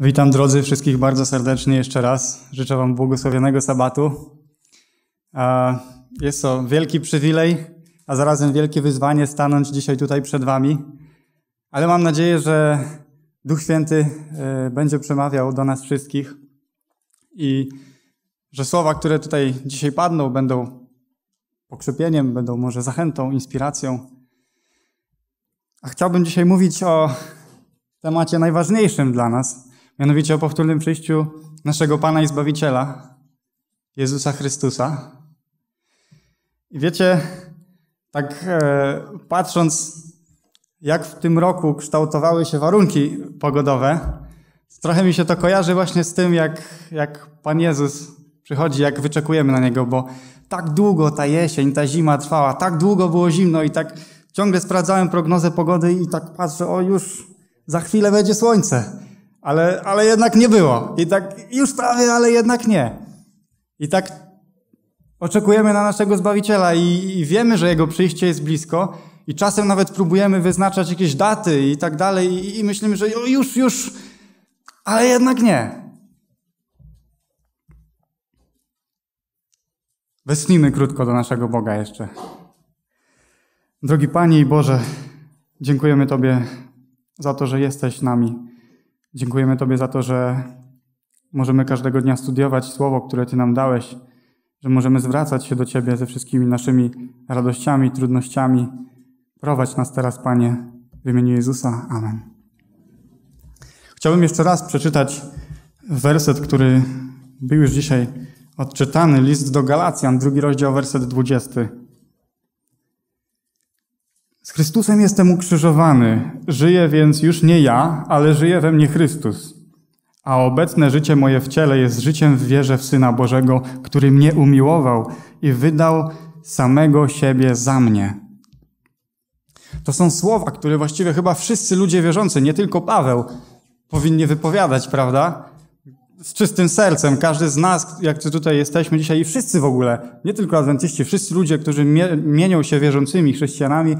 Witam drodzy wszystkich bardzo serdecznie jeszcze raz. Życzę Wam błogosławionego sabatu. Jest to wielki przywilej, a zarazem wielkie wyzwanie stanąć dzisiaj tutaj przed Wami. Ale mam nadzieję, że Duch Święty e, będzie przemawiał do nas wszystkich i że słowa, które tutaj dzisiaj padną, będą pokrzepieniem, będą może zachętą, inspiracją. A chciałbym dzisiaj mówić o temacie najważniejszym dla nas – mianowicie o powtórnym przyjściu naszego Pana i Zbawiciela, Jezusa Chrystusa. I wiecie, tak e, patrząc, jak w tym roku kształtowały się warunki pogodowe, trochę mi się to kojarzy właśnie z tym, jak, jak Pan Jezus przychodzi, jak wyczekujemy na Niego, bo tak długo ta jesień, ta zima trwała, tak długo było zimno i tak ciągle sprawdzałem prognozę pogody i tak patrzę, o już za chwilę będzie słońce ale, ale jednak nie było. I tak już prawie, ale jednak nie. I tak oczekujemy na naszego Zbawiciela i, i wiemy, że Jego przyjście jest blisko i czasem nawet próbujemy wyznaczać jakieś daty i tak dalej i, i myślimy, że już, już, ale jednak nie. Westnijmy krótko do naszego Boga jeszcze. Drogi Panie i Boże, dziękujemy Tobie za to, że jesteś nami. Dziękujemy Tobie za to, że możemy każdego dnia studiować słowo, które Ty nam dałeś, że możemy zwracać się do Ciebie ze wszystkimi naszymi radościami, trudnościami. Prowadź nas teraz, Panie, w imieniu Jezusa. Amen. Chciałbym jeszcze raz przeczytać werset, który był już dzisiaj odczytany, list do Galacjan, drugi rozdział, werset 20. Z Chrystusem jestem ukrzyżowany. Żyję więc już nie ja, ale żyje we mnie Chrystus. A obecne życie moje w ciele jest życiem w wierze w Syna Bożego, który mnie umiłował i wydał samego siebie za mnie. To są słowa, które właściwie chyba wszyscy ludzie wierzący, nie tylko Paweł, powinni wypowiadać, prawda? Z czystym sercem. Każdy z nas, jak tutaj jesteśmy dzisiaj i wszyscy w ogóle, nie tylko adwentyści, wszyscy ludzie, którzy mienią się wierzącymi chrześcijanami,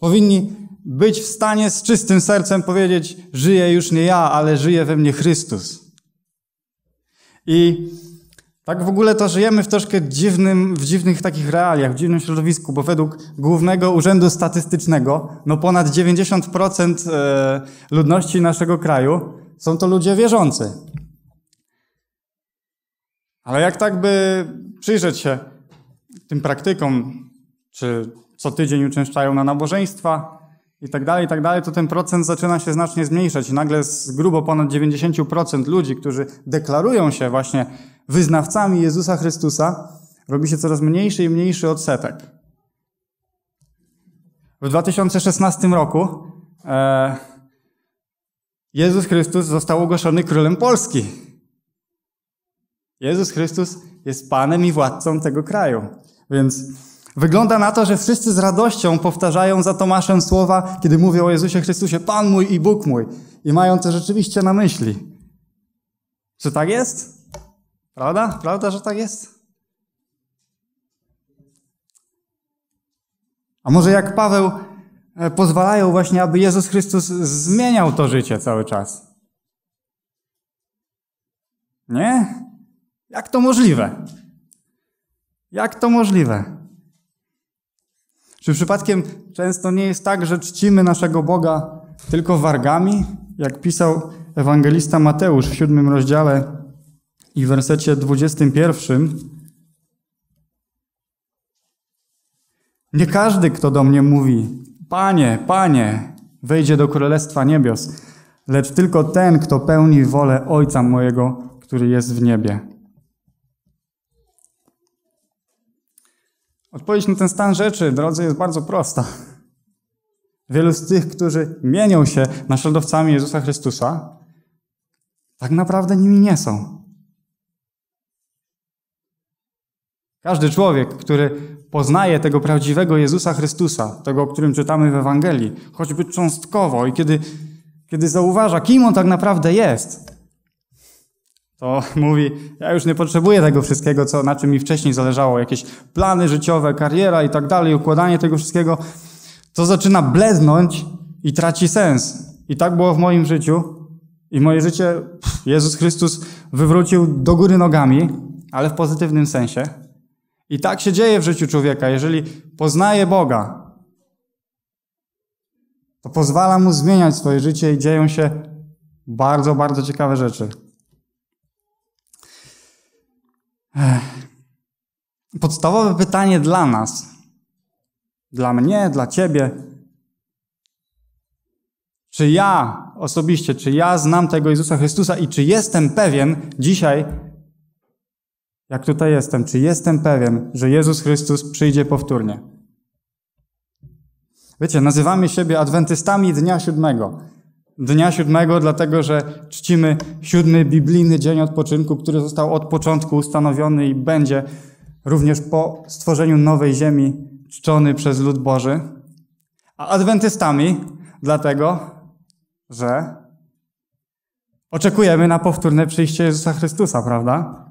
Powinni być w stanie z czystym sercem powiedzieć: żyję już nie ja, ale żyje we mnie Chrystus. I tak w ogóle to żyjemy w troszkę dziwnym, w dziwnych takich realiach, w dziwnym środowisku, bo według Głównego Urzędu Statystycznego, no ponad 90% e, ludności naszego kraju są to ludzie wierzący. Ale jak tak by przyjrzeć się tym praktykom, czy co tydzień uczęszczają na nabożeństwa i tak dalej, i tak dalej, to ten procent zaczyna się znacznie zmniejszać. I nagle z grubo ponad 90% ludzi, którzy deklarują się właśnie wyznawcami Jezusa Chrystusa, robi się coraz mniejszy i mniejszy odsetek. W 2016 roku e, Jezus Chrystus został ogłoszony królem Polski. Jezus Chrystus jest panem i władcą tego kraju. Więc Wygląda na to, że wszyscy z radością powtarzają za Tomaszem słowa, kiedy mówią o Jezusie Chrystusie, Pan mój i Bóg mój. I mają to rzeczywiście na myśli. Czy tak jest? Prawda? Prawda, że tak jest? A może jak Paweł e, pozwalają właśnie, aby Jezus Chrystus zmieniał to życie cały czas? Nie? Jak to możliwe? Jak to możliwe? Czy przypadkiem często nie jest tak, że czcimy naszego Boga tylko wargami? Jak pisał ewangelista Mateusz w siódmym rozdziale i w wersecie 21. Nie każdy, kto do mnie mówi, Panie, Panie, wejdzie do Królestwa Niebios, lecz tylko ten, kto pełni wolę Ojca mojego, który jest w niebie. Odpowiedź na ten stan rzeczy, drodzy, jest bardzo prosta. Wielu z tych, którzy mienią się naśladowcami Jezusa Chrystusa, tak naprawdę nimi nie są. Każdy człowiek, który poznaje tego prawdziwego Jezusa Chrystusa, tego, o którym czytamy w Ewangelii, choćby cząstkowo i kiedy, kiedy zauważa, kim on tak naprawdę jest, to mówi, ja już nie potrzebuję tego wszystkiego, co, na czym mi wcześniej zależało, jakieś plany życiowe, kariera i tak dalej, układanie tego wszystkiego, to zaczyna bleznąć i traci sens. I tak było w moim życiu. I moje życie Jezus Chrystus wywrócił do góry nogami, ale w pozytywnym sensie. I tak się dzieje w życiu człowieka. Jeżeli poznaje Boga, to pozwala mu zmieniać swoje życie i dzieją się bardzo, bardzo ciekawe rzeczy. Podstawowe pytanie dla nas, dla mnie, dla ciebie. Czy ja osobiście, czy ja znam tego Jezusa Chrystusa i czy jestem pewien dzisiaj, jak tutaj jestem, czy jestem pewien, że Jezus Chrystus przyjdzie powtórnie? Wiecie, nazywamy siebie adwentystami dnia siódmego dnia siódmego, dlatego że czcimy siódmy biblijny dzień odpoczynku, który został od początku ustanowiony i będzie również po stworzeniu nowej ziemi czczony przez lud Boży. A adwentystami dlatego, że oczekujemy na powtórne przyjście Jezusa Chrystusa, prawda?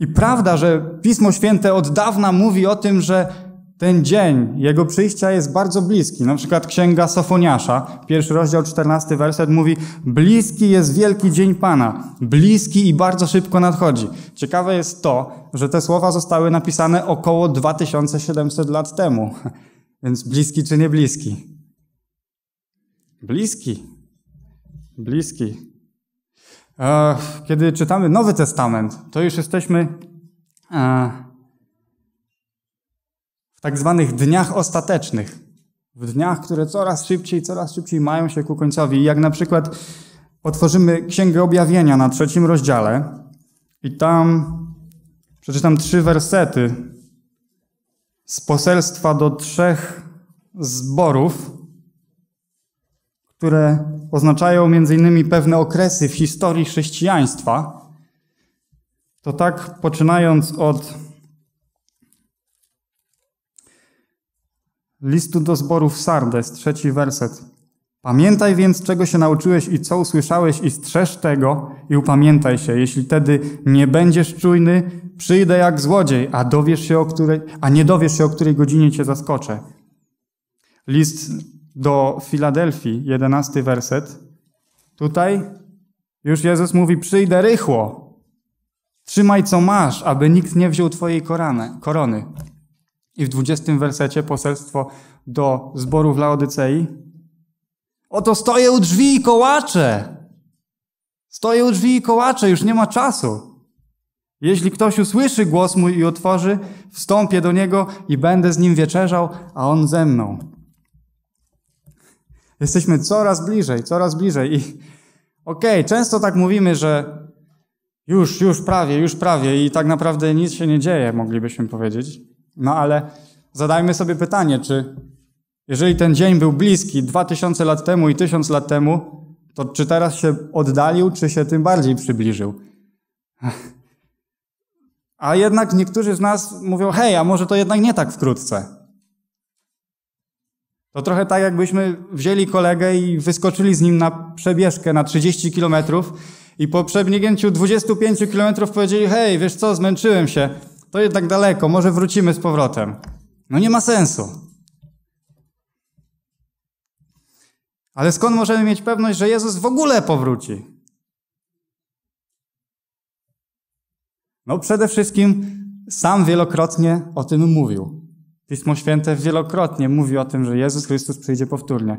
I prawda, że Pismo Święte od dawna mówi o tym, że ten dzień jego przyjścia jest bardzo bliski. Na przykład Księga Sofoniasza, pierwszy rozdział, czternasty werset mówi: Bliski jest wielki dzień Pana, bliski i bardzo szybko nadchodzi. Ciekawe jest to, że te słowa zostały napisane około 2700 lat temu. Więc bliski czy nie bliski? Bliski. Bliski. E, kiedy czytamy Nowy Testament, to już jesteśmy e, w tak zwanych dniach ostatecznych, w dniach, które coraz szybciej, coraz szybciej mają się ku końcowi. Jak na przykład otworzymy Księgę Objawienia na trzecim rozdziale i tam przeczytam trzy wersety z poselstwa do trzech zborów, które oznaczają między innymi pewne okresy w historii chrześcijaństwa, to tak poczynając od listu do zborów Sardes, trzeci werset. Pamiętaj więc, czego się nauczyłeś i co usłyszałeś, i strzeż tego, i upamiętaj się. Jeśli tedy nie będziesz czujny, przyjdę jak złodziej, a dowiesz się o której, a nie dowiesz się, o której godzinie cię zaskoczę. List do Filadelfii, jedenasty werset. Tutaj już Jezus mówi: Przyjdę rychło. Trzymaj co masz, aby nikt nie wziął twojej korony. I w dwudziestym wersecie poselstwo do zboru w Laodycei. Oto stoję u drzwi i kołaczę. Stoję u drzwi i kołaczę, już nie ma czasu. Jeśli ktoś usłyszy głos mój i otworzy, wstąpię do niego i będę z nim wieczerzał, a on ze mną. Jesteśmy coraz bliżej, coraz bliżej. I okej, okay, często tak mówimy, że już, już prawie, już prawie i tak naprawdę nic się nie dzieje, moglibyśmy powiedzieć. No ale zadajmy sobie pytanie, czy jeżeli ten dzień był bliski 2000 lat temu i 1000 lat temu, to czy teraz się oddalił, czy się tym bardziej przybliżył? A jednak niektórzy z nas mówią, hej, a może to jednak nie tak wkrótce. To trochę tak, jakbyśmy wzięli kolegę i wyskoczyli z nim na przebieszkę na 30 kilometrów i po przebiegnięciu 25 kilometrów powiedzieli, hej, wiesz co, zmęczyłem się, to jednak daleko, może wrócimy z powrotem. No nie ma sensu. Ale skąd możemy mieć pewność, że Jezus w ogóle powróci? No przede wszystkim sam wielokrotnie o tym mówił. Pismo Święte wielokrotnie mówi o tym, że Jezus Chrystus przyjdzie powtórnie.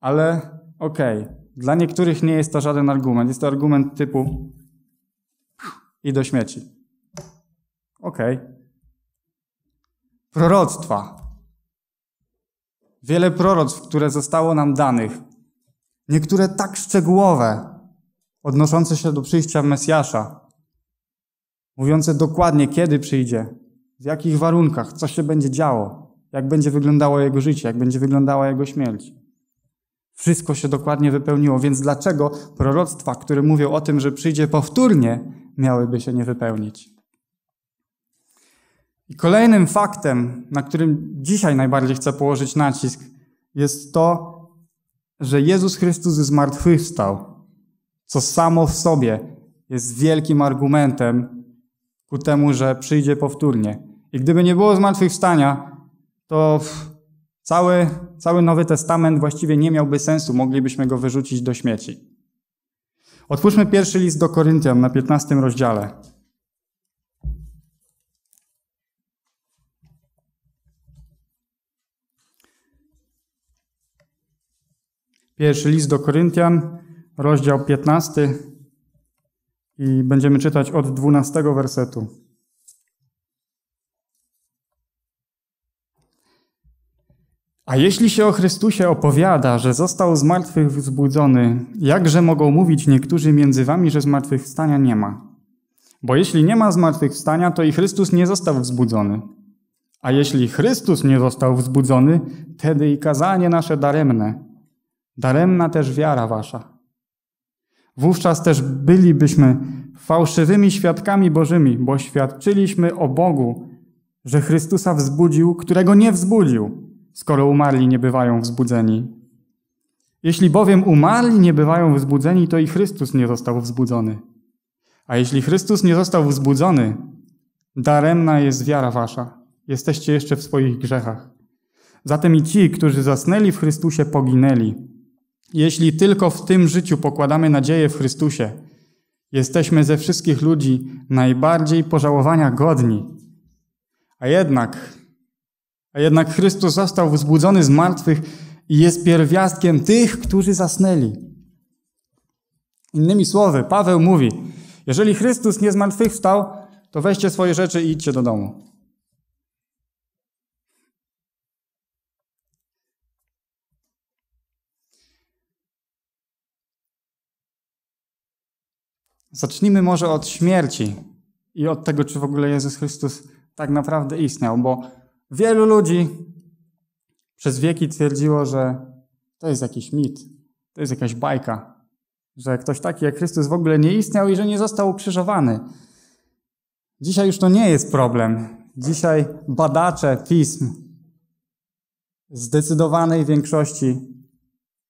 Ale okej, okay, dla niektórych nie jest to żaden argument. Jest to argument typu i do śmieci. Okej. Okay. Proroctwa. Wiele proroctw, które zostało nam danych. Niektóre tak szczegółowe, odnoszące się do przyjścia Mesjasza, mówiące dokładnie, kiedy przyjdzie, w jakich warunkach, co się będzie działo, jak będzie wyglądało jego życie, jak będzie wyglądała jego śmierć. Wszystko się dokładnie wypełniło, więc dlaczego proroctwa, które mówią o tym, że przyjdzie powtórnie, miałyby się nie wypełnić? I kolejnym faktem, na którym dzisiaj najbardziej chcę położyć nacisk, jest to, że Jezus Chrystus zmartwychwstał, co samo w sobie jest wielkim argumentem ku temu, że przyjdzie powtórnie. I gdyby nie było zmartwychwstania, to cały, cały Nowy Testament właściwie nie miałby sensu, moglibyśmy go wyrzucić do śmieci. Otwórzmy pierwszy list do Koryntian na 15 rozdziale. Pierwszy list do Koryntian, rozdział 15 i będziemy czytać od 12 wersetu. A jeśli się o Chrystusie opowiada, że został z martwych wzbudzony, jakże mogą mówić niektórzy między wami, że zmartwychwstania nie ma? Bo jeśli nie ma zmartwychwstania, to i Chrystus nie został wzbudzony. A jeśli Chrystus nie został wzbudzony, tedy i kazanie nasze daremne – daremna też wiara wasza. Wówczas też bylibyśmy fałszywymi świadkami Bożymi, bo świadczyliśmy o Bogu, że Chrystusa wzbudził, którego nie wzbudził, skoro umarli nie bywają wzbudzeni. Jeśli bowiem umarli nie bywają wzbudzeni, to i Chrystus nie został wzbudzony. A jeśli Chrystus nie został wzbudzony, daremna jest wiara wasza. Jesteście jeszcze w swoich grzechach. Zatem i ci, którzy zasnęli w Chrystusie, poginęli. Jeśli tylko w tym życiu pokładamy nadzieję w Chrystusie, jesteśmy ze wszystkich ludzi najbardziej pożałowania godni. A jednak, a jednak Chrystus został wzbudzony z martwych i jest pierwiastkiem tych, którzy zasnęli. Innymi słowy, Paweł mówi: Jeżeli Chrystus nie zmartwychwstał, to weźcie swoje rzeczy i idźcie do domu. Zacznijmy może od śmierci i od tego, czy w ogóle Jezus Chrystus tak naprawdę istniał, bo wielu ludzi przez wieki twierdziło, że to jest jakiś mit, to jest jakaś bajka, że ktoś taki jak Chrystus w ogóle nie istniał i że nie został ukrzyżowany. Dzisiaj już to nie jest problem. Dzisiaj badacze pism zdecydowanej większości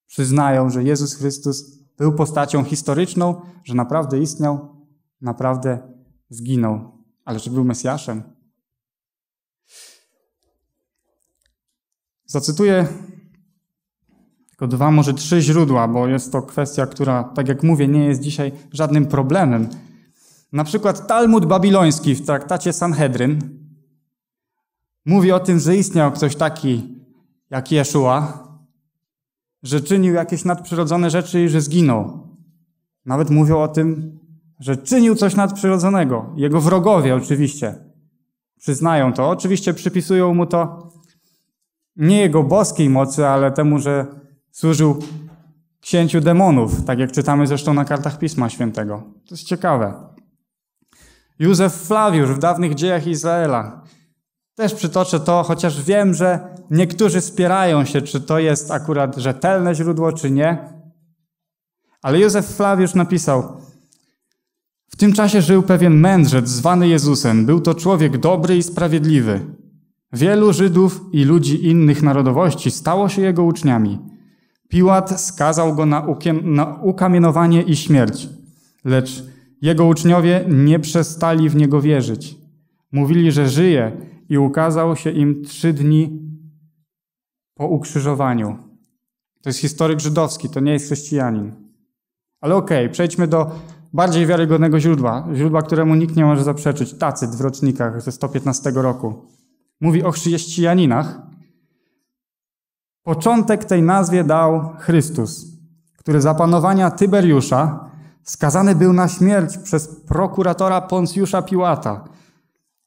przyznają, że Jezus Chrystus był postacią historyczną, że naprawdę istniał, naprawdę zginął, ale czy był Mesjaszem. Zacytuję tylko dwa, może trzy źródła, bo jest to kwestia, która, tak jak mówię, nie jest dzisiaj żadnym problemem. Na przykład Talmud babiloński w traktacie Sanhedryn mówi o tym, że istniał ktoś taki jak Jeszua, że czynił jakieś nadprzyrodzone rzeczy i że zginął. Nawet mówią o tym, że czynił coś nadprzyrodzonego. Jego wrogowie oczywiście przyznają to. Oczywiście przypisują mu to nie jego boskiej mocy, ale temu, że służył księciu demonów, tak jak czytamy zresztą na kartach Pisma Świętego. To jest ciekawe. Józef Flawiusz w dawnych dziejach Izraela też przytoczę to, chociaż wiem, że niektórzy spierają się, czy to jest akurat rzetelne źródło, czy nie. Ale Józef Flawiusz napisał: W tym czasie żył pewien mędrzec zwany Jezusem. Był to człowiek dobry i sprawiedliwy. Wielu Żydów i ludzi innych narodowości stało się jego uczniami. Piłat skazał go na, ukiem, na ukamienowanie i śmierć, lecz jego uczniowie nie przestali w niego wierzyć. Mówili, że żyje i ukazał się im trzy dni po ukrzyżowaniu. To jest historyk żydowski, to nie jest chrześcijanin. Ale okej, okay, przejdźmy do bardziej wiarygodnego źródła, źródła, któremu nikt nie może zaprzeczyć, Tacyt w rocznikach ze 115 roku. Mówi o chrześcijaninach. Początek tej nazwie dał Chrystus, który za panowania Tyberiusza skazany był na śmierć przez prokuratora Poncjusza Piłata –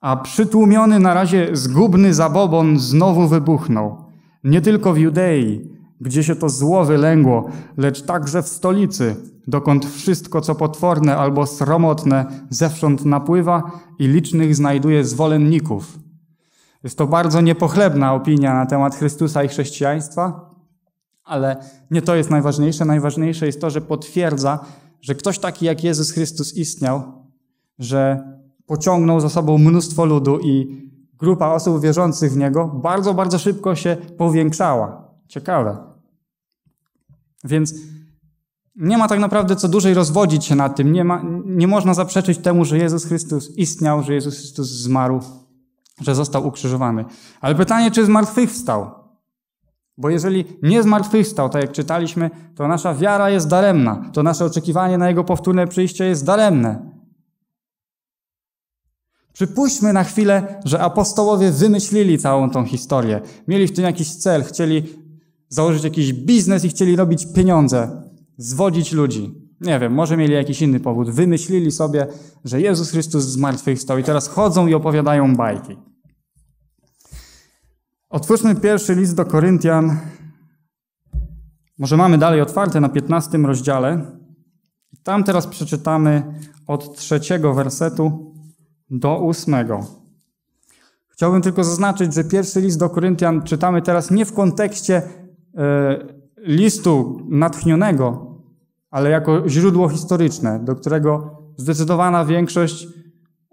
a przytłumiony na razie zgubny zabobon znowu wybuchnął. Nie tylko w Judei, gdzie się to zło wylęgło, lecz także w stolicy, dokąd wszystko, co potworne albo sromotne, zewsząd napływa i licznych znajduje zwolenników. Jest to bardzo niepochlebna opinia na temat Chrystusa i chrześcijaństwa, ale nie to jest najważniejsze. Najważniejsze jest to, że potwierdza, że ktoś taki jak Jezus Chrystus istniał, że pociągnął za sobą mnóstwo ludu i grupa osób wierzących w niego bardzo, bardzo szybko się powiększała. Ciekawe. Więc nie ma tak naprawdę co dłużej rozwodzić się na tym. Nie, ma, nie można zaprzeczyć temu, że Jezus Chrystus istniał, że Jezus Chrystus zmarł, że został ukrzyżowany. Ale pytanie, czy zmartwychwstał? Bo jeżeli nie zmartwychwstał, tak jak czytaliśmy, to nasza wiara jest daremna, to nasze oczekiwanie na Jego powtórne przyjście jest daremne. Przypuśćmy na chwilę, że apostołowie wymyślili całą tą historię. Mieli w tym jakiś cel, chcieli założyć jakiś biznes i chcieli robić pieniądze, zwodzić ludzi. Nie wiem, może mieli jakiś inny powód. Wymyślili sobie, że Jezus Chrystus zmartwychwstał i teraz chodzą i opowiadają bajki. Otwórzmy pierwszy list do Koryntian. Może mamy dalej otwarte na 15 rozdziale. Tam teraz przeczytamy od trzeciego wersetu do ósmego. Chciałbym tylko zaznaczyć, że pierwszy list do Koryntian czytamy teraz nie w kontekście e, listu natchnionego, ale jako źródło historyczne, do którego zdecydowana większość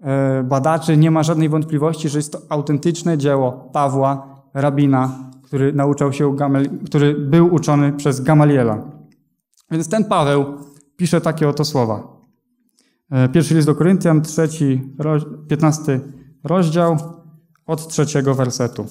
e, badaczy nie ma żadnej wątpliwości, że jest to autentyczne dzieło Pawła, rabina, który nauczał się, który był uczony przez Gamaliela. Więc ten Paweł pisze takie oto słowa. E, pierwszy list do Koryntian, trzeci, 15 rozdział od trzeciego wersetu.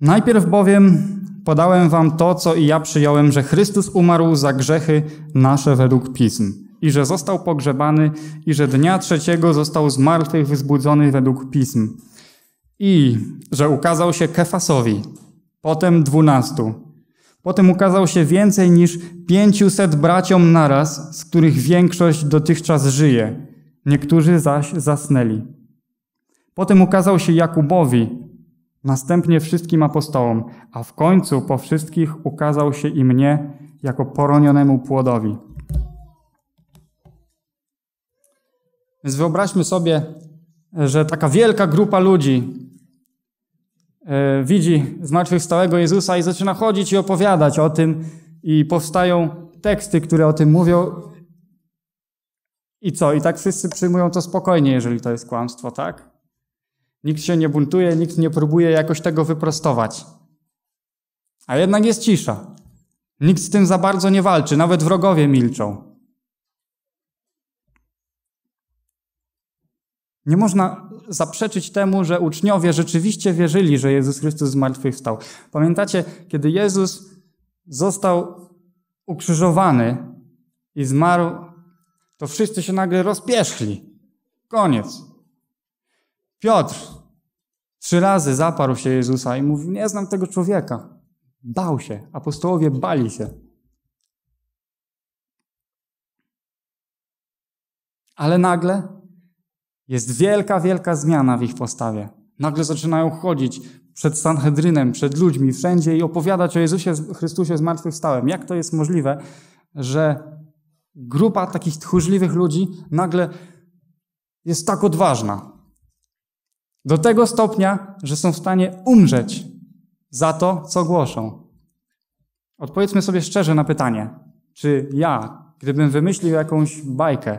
Najpierw bowiem podałem wam to, co i ja przyjąłem, że Chrystus umarł za grzechy nasze według pism i że został pogrzebany i że dnia trzeciego został z martwych wzbudzony według pism i że ukazał się Kefasowi, potem dwunastu, Potem ukazał się więcej niż 500 braciom naraz, z których większość dotychczas żyje, niektórzy zaś zasnęli. Potem ukazał się Jakubowi, następnie wszystkim apostołom, a w końcu po wszystkich ukazał się i mnie jako poronionemu płodowi. Więc wyobraźmy sobie, że taka wielka grupa ludzi E, widzi zmartwychwstałego Jezusa i zaczyna chodzić i opowiadać o tym i powstają teksty, które o tym mówią. I co? I tak wszyscy przyjmują to spokojnie, jeżeli to jest kłamstwo, tak? Nikt się nie buntuje, nikt nie próbuje jakoś tego wyprostować. A jednak jest cisza. Nikt z tym za bardzo nie walczy, nawet wrogowie milczą. Nie można zaprzeczyć temu, że uczniowie rzeczywiście wierzyli, że Jezus Chrystus zmartwychwstał. Pamiętacie, kiedy Jezus został ukrzyżowany i zmarł, to wszyscy się nagle rozpieszli. Koniec. Piotr trzy razy zaparł się Jezusa i mówił: Nie znam tego człowieka. Bał się. Apostołowie bali się. Ale nagle jest wielka, wielka zmiana w ich postawie. Nagle zaczynają chodzić przed Sanhedrynem, przed ludźmi, wszędzie i opowiadać o Jezusie Chrystusie zmartwychwstałym. Jak to jest możliwe, że grupa takich tchórzliwych ludzi nagle jest tak odważna? Do tego stopnia, że są w stanie umrzeć za to, co głoszą. Odpowiedzmy sobie szczerze na pytanie, czy ja, gdybym wymyślił jakąś bajkę,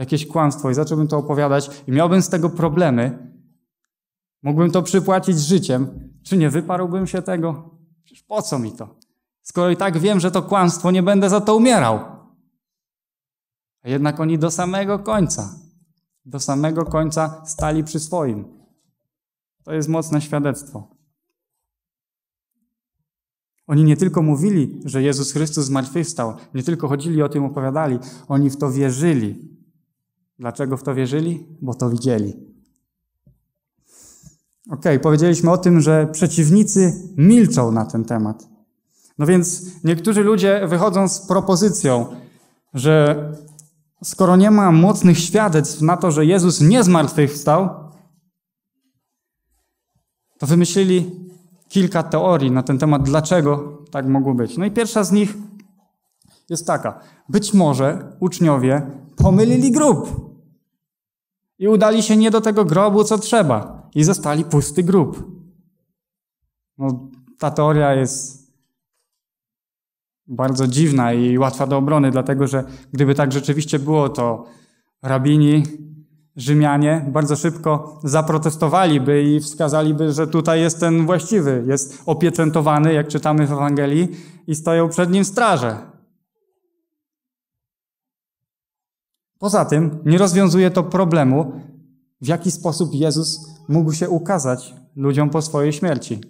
jakieś kłamstwo i zacząłbym to opowiadać i miałbym z tego problemy, mógłbym to przypłacić życiem, czy nie wyparłbym się tego? Przecież po co mi to? Skoro i tak wiem, że to kłamstwo, nie będę za to umierał. A jednak oni do samego końca, do samego końca stali przy swoim. To jest mocne świadectwo. Oni nie tylko mówili, że Jezus Chrystus zmartwychwstał, nie tylko chodzili o tym opowiadali, oni w to wierzyli. Dlaczego w to wierzyli? Bo to widzieli. Ok, powiedzieliśmy o tym, że przeciwnicy milczą na ten temat. No więc niektórzy ludzie wychodzą z propozycją, że skoro nie ma mocnych świadectw na to, że Jezus nie zmartwychwstał, to wymyślili kilka teorii na ten temat, dlaczego tak mogło być. No i pierwsza z nich jest taka. Być może uczniowie pomylili grób i udali się nie do tego grobu, co trzeba, i zostali pusty grób. No, ta teoria jest bardzo dziwna i łatwa do obrony, dlatego że gdyby tak rzeczywiście było, to rabini, Rzymianie bardzo szybko zaprotestowaliby i wskazaliby, że tutaj jest ten właściwy, jest opieczętowany, jak czytamy w Ewangelii, i stoją przed nim straże. Poza tym nie rozwiązuje to problemu, w jaki sposób Jezus mógł się ukazać ludziom po swojej śmierci.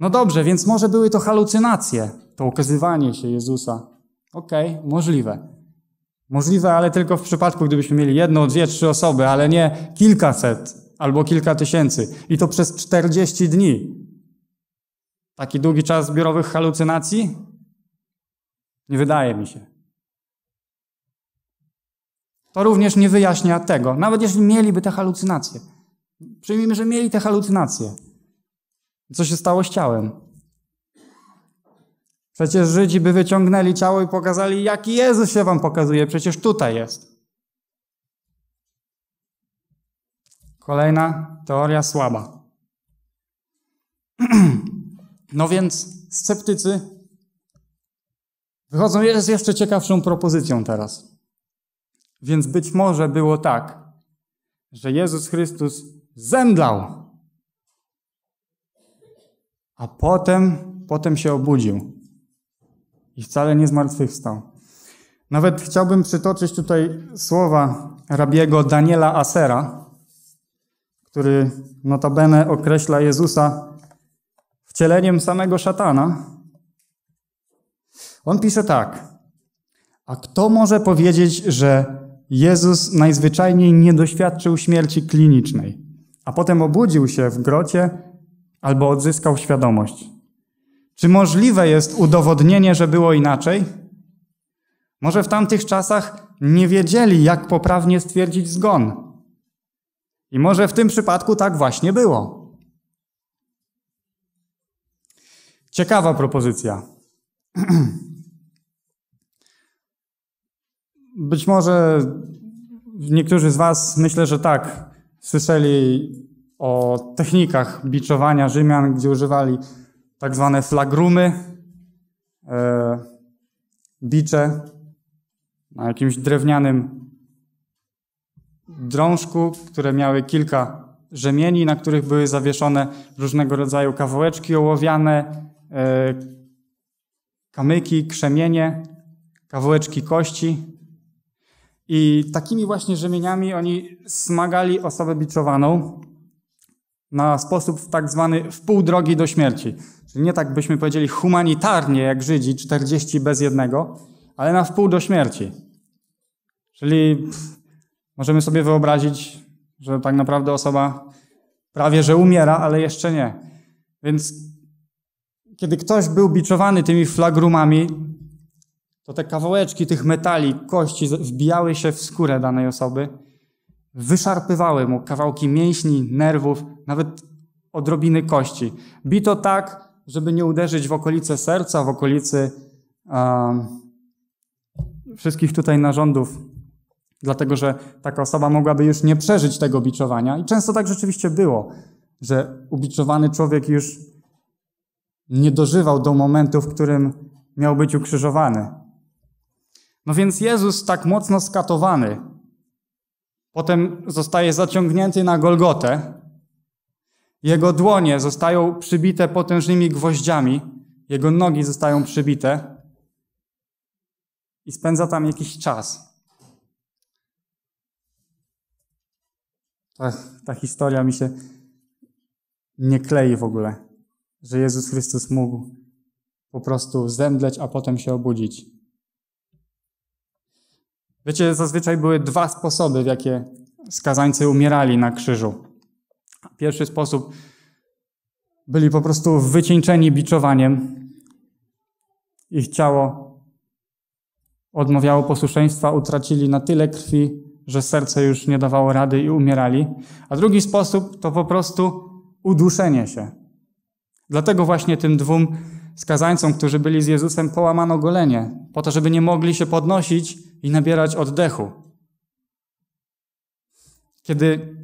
No dobrze, więc może były to halucynacje, to ukazywanie się Jezusa. Okej, okay, możliwe. Możliwe, ale tylko w przypadku, gdybyśmy mieli jedną, dwie, trzy osoby, ale nie kilkaset albo kilka tysięcy. I to przez 40 dni. Taki długi czas zbiorowych halucynacji? Nie wydaje mi się. To również nie wyjaśnia tego, nawet jeśli mieliby te halucynacje. Przyjmijmy, że mieli te halucynacje. Co się stało z ciałem? Przecież Żydzi by wyciągnęli ciało i pokazali, jaki Jezus się wam pokazuje, przecież tutaj jest. Kolejna teoria słaba. No więc sceptycy wychodzą z jeszcze ciekawszą propozycją teraz. Więc być może było tak, że Jezus Chrystus zemdlał, a potem, potem się obudził i wcale nie zmartwychwstał. Nawet chciałbym przytoczyć tutaj słowa rabiego Daniela Asera, który notabene określa Jezusa wcieleniem samego szatana. On pisze tak: A kto może powiedzieć, że Jezus najzwyczajniej nie doświadczył śmierci klinicznej, a potem obudził się w grocie albo odzyskał świadomość. Czy możliwe jest udowodnienie, że było inaczej? Może w tamtych czasach nie wiedzieli, jak poprawnie stwierdzić zgon. I może w tym przypadku tak właśnie było. Ciekawa propozycja. Być może niektórzy z Was, myślę, że tak, słyszeli o technikach biczowania Rzymian, gdzie używali tak zwane flagrumy, e, bicze na jakimś drewnianym drążku, które miały kilka rzemieni, na których były zawieszone różnego rodzaju kawałeczki ołowiane, e, kamyki, krzemienie, kawałeczki kości. I takimi właśnie rzemieniami oni smagali osobę biczowaną na sposób tak zwany w pół drogi do śmierci. Czyli nie tak byśmy powiedzieli humanitarnie jak Żydzi, 40 bez jednego, ale na wpół do śmierci. Czyli pff, możemy sobie wyobrazić, że tak naprawdę osoba prawie że umiera, ale jeszcze nie. Więc kiedy ktoś był biczowany tymi flagrumami, to te kawałeczki tych metali, kości wbijały się w skórę danej osoby, wyszarpywały mu kawałki mięśni, nerwów, nawet odrobiny kości. Bito tak, żeby nie uderzyć w okolice serca, w okolicy um, wszystkich tutaj narządów, dlatego że taka osoba mogłaby już nie przeżyć tego biczowania. I często tak rzeczywiście było, że ubiczowany człowiek już nie dożywał do momentu, w którym miał być ukrzyżowany. No więc Jezus tak mocno skatowany, potem zostaje zaciągnięty na Golgotę, jego dłonie zostają przybite potężnymi gwoździami, jego nogi zostają przybite i spędza tam jakiś czas. Ta, ta historia mi się nie klei w ogóle, że Jezus Chrystus mógł po prostu zemdleć, a potem się obudzić. Wiecie, zazwyczaj były dwa sposoby, w jakie skazańcy umierali na krzyżu. Pierwszy sposób byli po prostu wycieńczeni biczowaniem. Ich ciało odmawiało posłuszeństwa, utracili na tyle krwi, że serce już nie dawało rady i umierali. A drugi sposób to po prostu uduszenie się. Dlatego właśnie tym dwóm skazańcom, którzy byli z Jezusem, połamano golenie, po to, żeby nie mogli się podnosić i nabierać oddechu. Kiedy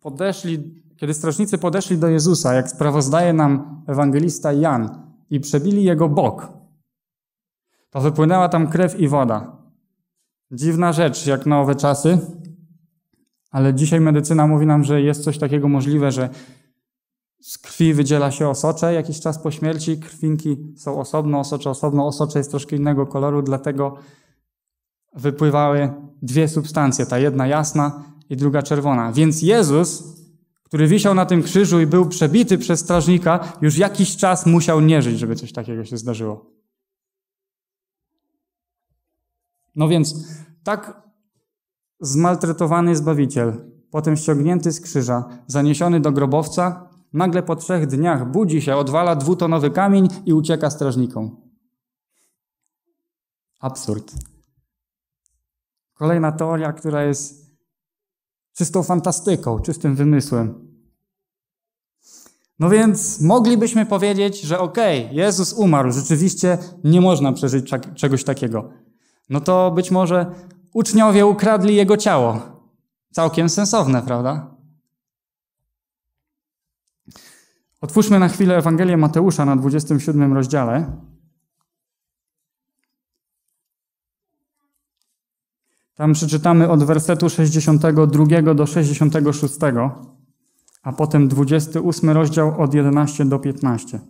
podeszli, kiedy strażnicy podeszli do Jezusa, jak sprawozdaje nam ewangelista Jan, i przebili jego bok, to wypłynęła tam krew i woda. Dziwna rzecz, jak na owe czasy, ale dzisiaj medycyna mówi nam, że jest coś takiego możliwe, że z krwi wydziela się osocze jakiś czas po śmierci, krwinki są osobno, osocze osobno, osocze jest troszkę innego koloru, dlatego wypływały dwie substancje, ta jedna jasna i druga czerwona. Więc Jezus, który wisiał na tym krzyżu i był przebity przez strażnika, już jakiś czas musiał nie żyć, żeby coś takiego się zdarzyło. No więc tak zmaltretowany Zbawiciel, potem ściągnięty z krzyża, zaniesiony do grobowca, nagle po trzech dniach budzi się, odwala dwutonowy kamień i ucieka strażnikom. Absurd. Kolejna teoria, która jest czystą fantastyką, czystym wymysłem. No więc moglibyśmy powiedzieć, że okej, okay, Jezus umarł, rzeczywiście nie można przeżyć czegoś takiego. No to być może uczniowie ukradli jego ciało. Całkiem sensowne, prawda? Otwórzmy na chwilę Ewangelię Mateusza na 27 rozdziale. Tam przeczytamy od wersetu 62 do 66, a potem 28 rozdział od 11 do 15.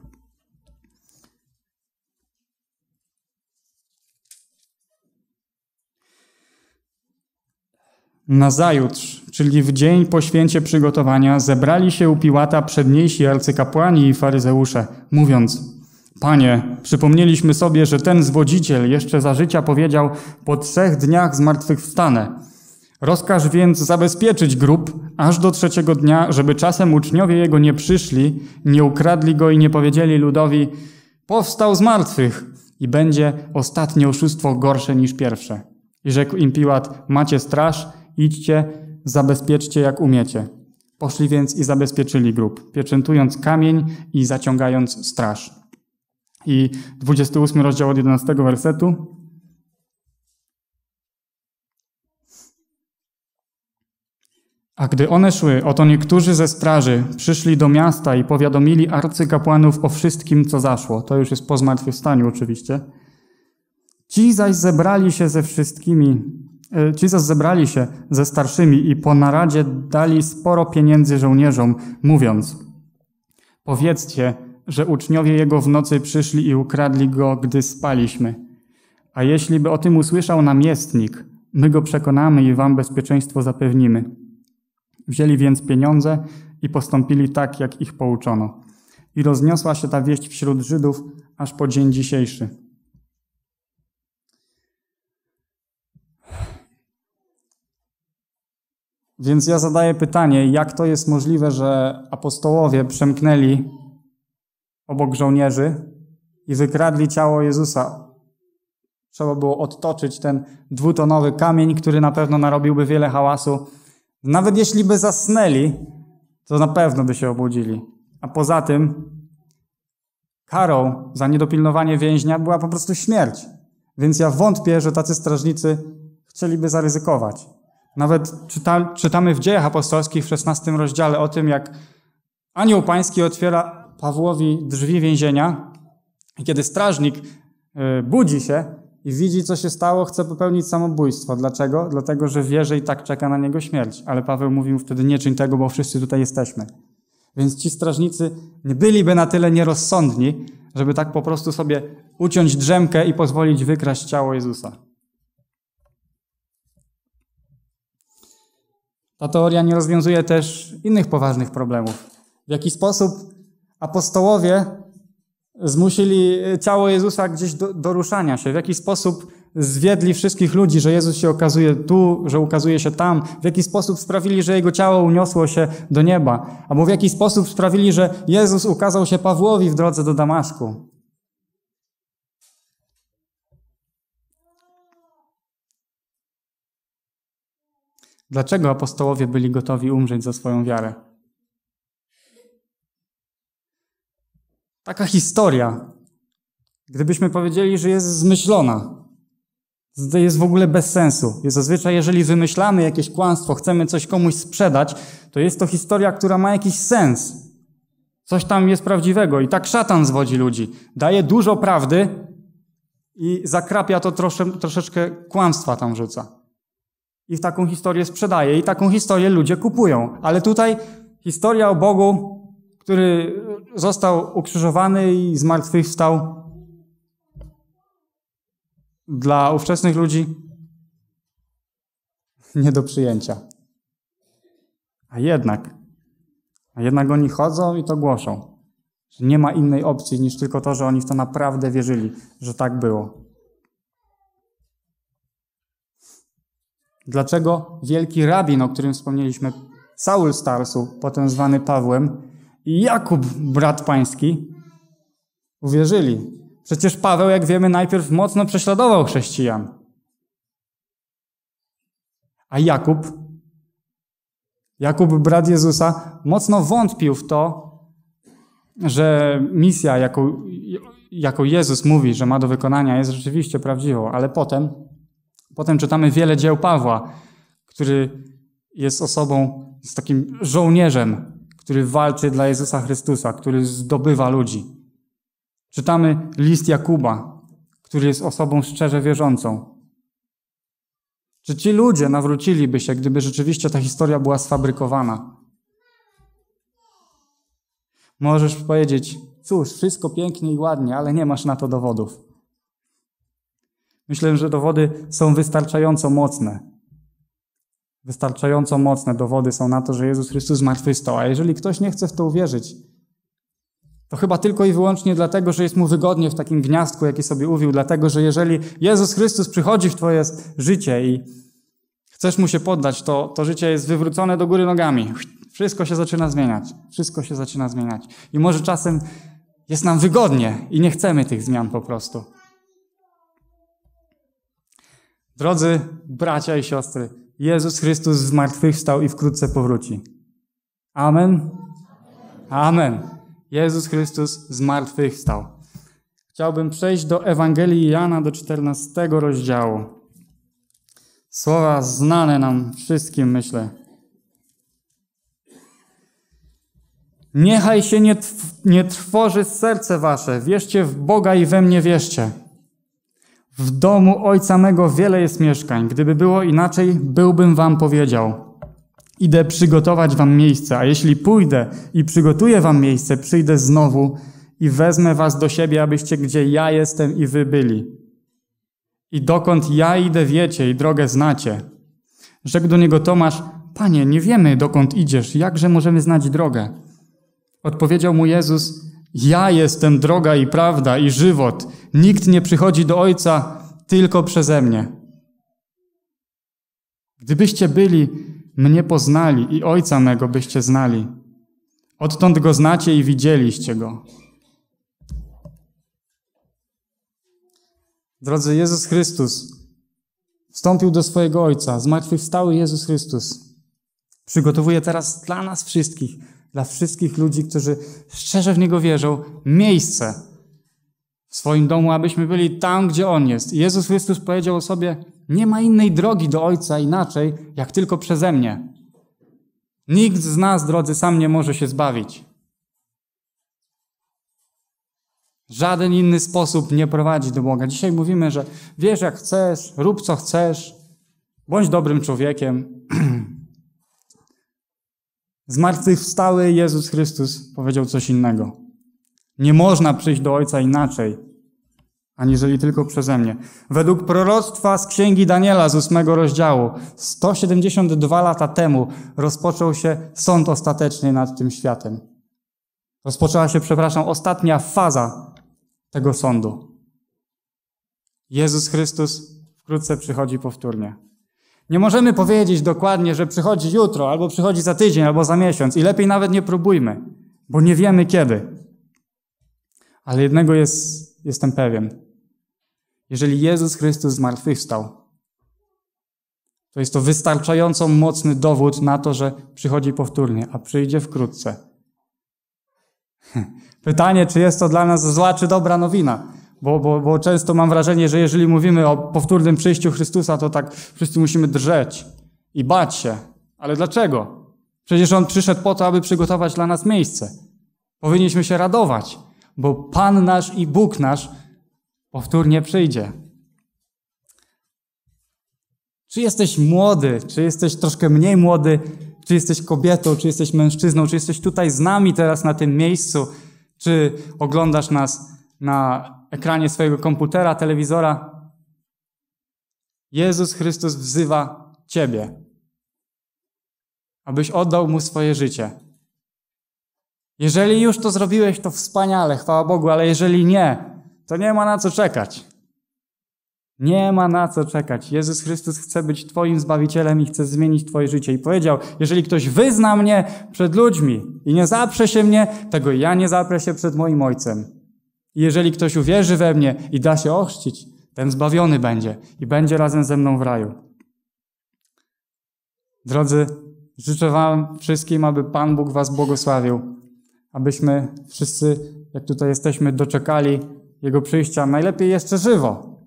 Nazajutrz, czyli w dzień po święcie przygotowania, zebrali się u Piłata przedniejsi arcykapłani i faryzeusze, mówiąc – Panie, przypomnieliśmy sobie, że ten zwodziciel jeszcze za życia powiedział: Po trzech dniach zmartwychwstanę. Rozkaż więc zabezpieczyć grób aż do trzeciego dnia, żeby czasem uczniowie jego nie przyszli, nie ukradli go i nie powiedzieli ludowi: Powstał z martwych i będzie ostatnie oszustwo gorsze niż pierwsze. I rzekł im Piłat: Macie straż, idźcie, zabezpieczcie jak umiecie. Poszli więc i zabezpieczyli grób, pieczętując kamień i zaciągając straż i 28 rozdział od 11 wersetu. A gdy one szły, oto niektórzy ze straży przyszli do miasta i powiadomili arcykapłanów o wszystkim, co zaszło. To już jest po zmartwychwstaniu oczywiście. Ci zaś zebrali się ze wszystkimi, e, ci zaś zebrali się ze starszymi i po naradzie dali sporo pieniędzy żołnierzom, mówiąc: Powiedzcie, że uczniowie jego w nocy przyszli i ukradli go, gdy spaliśmy. A jeśli by o tym usłyszał namiestnik, my go przekonamy i wam bezpieczeństwo zapewnimy. Wzięli więc pieniądze i postąpili tak, jak ich pouczono. I rozniosła się ta wieść wśród Żydów aż po dzień dzisiejszy. Więc ja zadaję pytanie, jak to jest możliwe, że apostołowie przemknęli obok żołnierzy i wykradli ciało Jezusa. Trzeba było odtoczyć ten dwutonowy kamień, który na pewno narobiłby wiele hałasu. Nawet jeśli by zasnęli, to na pewno by się obudzili. A poza tym, karą za niedopilnowanie więźnia była po prostu śmierć. Więc ja wątpię, że tacy strażnicy chcieliby zaryzykować. Nawet czyta, czytamy w dziejach apostolskich w 16 rozdziale o tym, jak anioł pański otwiera Pawłowi drzwi więzienia. I kiedy strażnik y, budzi się i widzi, co się stało, chce popełnić samobójstwo. Dlaczego? Dlatego, że wie, że i tak czeka na niego śmierć. Ale Paweł mówił mu wtedy, nie czyń tego, bo wszyscy tutaj jesteśmy. Więc ci strażnicy nie byliby na tyle nierozsądni, żeby tak po prostu sobie uciąć drzemkę i pozwolić wykraść ciało Jezusa. Ta teoria nie rozwiązuje też innych poważnych problemów. W jaki sposób apostołowie zmusili ciało Jezusa gdzieś do, do ruszania się, w jaki sposób zwiedli wszystkich ludzi, że Jezus się okazuje tu, że ukazuje się tam, w jaki sposób sprawili, że Jego ciało uniosło się do nieba, albo w jaki sposób sprawili, że Jezus ukazał się Pawłowi w drodze do Damasku. Dlaczego apostołowie byli gotowi umrzeć za swoją wiarę? Taka historia, gdybyśmy powiedzieli, że jest zmyślona, to jest w ogóle bez sensu. Jest zazwyczaj, jeżeli wymyślamy jakieś kłamstwo, chcemy coś komuś sprzedać, to jest to historia, która ma jakiś sens. Coś tam jest prawdziwego. I tak szatan zwodzi ludzi. Daje dużo prawdy i zakrapia to trosze, troszeczkę kłamstwa tam rzuca. I taką historię sprzedaje. I taką historię ludzie kupują. Ale tutaj historia o Bogu, który został ukrzyżowany i zmartwychwstał dla ówczesnych ludzi nie do przyjęcia. A jednak, a jednak oni chodzą i to głoszą, że nie ma innej opcji niż tylko to, że oni w to naprawdę wierzyli, że tak było. Dlaczego wielki rabin, o którym wspomnieliśmy, Saul Starsu, potem zwany Pawłem, i Jakub, brat pański, uwierzyli. Przecież Paweł, jak wiemy, najpierw mocno prześladował chrześcijan. A Jakub, Jakub, brat Jezusa, mocno wątpił w to, że misja, jaką, jaką Jezus mówi, że ma do wykonania, jest rzeczywiście prawdziwą, ale potem, potem czytamy wiele dzieł Pawła, który jest osobą, z takim żołnierzem który walczy dla Jezusa Chrystusa, który zdobywa ludzi. Czytamy list Jakuba, który jest osobą szczerze wierzącą. Czy ci ludzie nawróciliby się, gdyby rzeczywiście ta historia była sfabrykowana? Możesz powiedzieć, cóż, wszystko pięknie i ładnie, ale nie masz na to dowodów. Myślę, że dowody są wystarczająco mocne. Wystarczająco mocne dowody są na to, że Jezus Chrystus zmartwychwstał. A jeżeli ktoś nie chce w to uwierzyć, to chyba tylko i wyłącznie dlatego, że jest mu wygodnie w takim gniazdku, jaki sobie uwił, dlatego że jeżeli Jezus Chrystus przychodzi w Twoje życie i chcesz mu się poddać, to to życie jest wywrócone do góry nogami. Wszystko się zaczyna zmieniać. Wszystko się zaczyna zmieniać. I może czasem jest nam wygodnie i nie chcemy tych zmian po prostu. Drodzy bracia i siostry, Jezus Chrystus zmartwychwstał i wkrótce powróci. Amen. Amen. Jezus Chrystus zmartwychwstał. Chciałbym przejść do Ewangelii Jana do 14 rozdziału. Słowa znane nam wszystkim, myślę. Niechaj się nie, nie trwoży serce wasze, wierzcie w Boga i we mnie wierzcie. W domu ojca mego wiele jest mieszkań. Gdyby było inaczej, byłbym wam powiedział. Idę przygotować wam miejsce, a jeśli pójdę i przygotuję wam miejsce, przyjdę znowu i wezmę was do siebie, abyście gdzie ja jestem i wy byli. I dokąd ja idę, wiecie i drogę znacie. Rzekł do niego Tomasz, Panie, nie wiemy dokąd idziesz, jakże możemy znać drogę? Odpowiedział mu Jezus, Ja jestem droga i prawda i żywot. Nikt nie przychodzi do Ojca tylko przeze mnie. Gdybyście byli, mnie poznali i Ojca mego byście znali. Odtąd go znacie i widzieliście go. Drodzy, Jezus Chrystus wstąpił do swojego Ojca, zmartwychwstały Jezus Chrystus. Przygotowuje teraz dla nas wszystkich, dla wszystkich ludzi, którzy szczerze w Niego wierzą, miejsce, w swoim domu, abyśmy byli tam, gdzie On jest. I Jezus Chrystus powiedział o sobie, nie ma innej drogi do Ojca inaczej, jak tylko przeze mnie. Nikt z nas, drodzy, sam nie może się zbawić. Żaden inny sposób nie prowadzi do Boga. Dzisiaj mówimy, że wiesz jak chcesz, rób co chcesz, bądź dobrym człowiekiem. Zmartwychwstały Jezus Chrystus powiedział coś innego. Nie można przyjść do Ojca inaczej, aniżeli tylko przeze mnie. Według proroctwa z Księgi Daniela z ósmego rozdziału, 172 lata temu rozpoczął się sąd ostateczny nad tym światem. Rozpoczęła się, przepraszam, ostatnia faza tego sądu. Jezus Chrystus wkrótce przychodzi powtórnie. Nie możemy powiedzieć dokładnie, że przychodzi jutro, albo przychodzi za tydzień, albo za miesiąc i lepiej nawet nie próbujmy, bo nie wiemy kiedy. Ale jednego jest, jestem pewien. Jeżeli Jezus Chrystus zmartwychwstał, to jest to wystarczająco mocny dowód na to, że przychodzi powtórnie, a przyjdzie wkrótce. Pytanie, czy jest to dla nas zła czy dobra nowina? Bo, bo, bo często mam wrażenie, że jeżeli mówimy o powtórnym przyjściu Chrystusa, to tak wszyscy musimy drżeć i bać się. Ale dlaczego? Przecież On przyszedł po to, aby przygotować dla nas miejsce. Powinniśmy się radować bo Pan nasz i Bóg nasz powtórnie przyjdzie. Czy jesteś młody, czy jesteś troszkę mniej młody, czy jesteś kobietą, czy jesteś mężczyzną, czy jesteś tutaj z nami teraz na tym miejscu, czy oglądasz nas na ekranie swojego komputera, telewizora. Jezus Chrystus wzywa Ciebie, abyś oddał Mu swoje życie. Jeżeli już to zrobiłeś, to wspaniale, chwała Bogu, ale jeżeli nie, to nie ma na co czekać. Nie ma na co czekać. Jezus Chrystus chce być Twoim Zbawicielem i chce zmienić Twoje życie. I powiedział, jeżeli ktoś wyzna mnie przed ludźmi i nie zaprze się mnie, tego ja nie zaprę się przed moim Ojcem. I jeżeli ktoś uwierzy we mnie i da się ochrzcić, ten zbawiony będzie i będzie razem ze mną w raju. Drodzy, życzę Wam wszystkim, aby Pan Bóg Was błogosławił abyśmy wszyscy, jak tutaj jesteśmy, doczekali Jego przyjścia, najlepiej jeszcze żywo.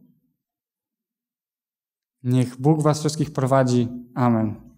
Niech Bóg Was wszystkich prowadzi. Amen.